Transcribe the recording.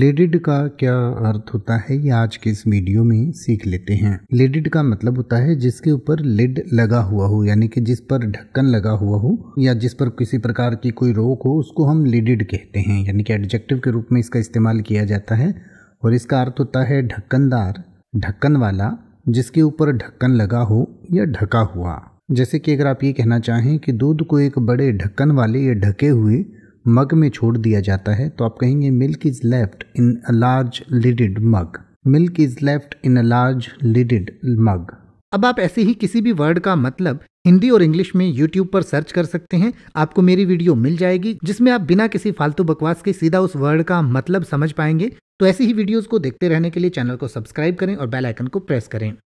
लेडिड का क्या अर्थ होता है ये आज के इस वीडियो में सीख लेते हैं लेडिड का मतलब होता है जिसके ऊपर लिड लगा हुआ हो यानी कि जिस पर ढक्कन लगा हुआ हो या जिस पर किसी प्रकार की कोई रोक हो उसको हम लेडिड कहते हैं यानी कि एडजेक्टिव के रूप में इसका इस्तेमाल किया जाता है और इसका अर्थ होता है ढक्कनदार ढक्कन वाला जिसके ऊपर ढक्कन लगा हो या ढका हुआ जैसे कि अगर आप ये कहना चाहें कि दूध को एक बड़े ढक्कन वाले या ढके हुए मग में छोड़ दिया जाता है तो आप कहेंगे milk is left in a large lidded mug milk is left in a large lidded mug अब आप ऐसे ही किसी भी वर्ड का मतलब हिंदी और इंग्लिश में यूट्यूब पर सर्च कर सकते हैं आपको मेरी वीडियो मिल जाएगी जिसमें आप बिना किसी फालतू बकवास के सीधा उस वर्ड का मतलब समझ पाएंगे तो ऐसी ही वीडियोस को देखते रहने के लिए चैनल को सब्सक्राइब करें और बेल आइकन को प्रेस करें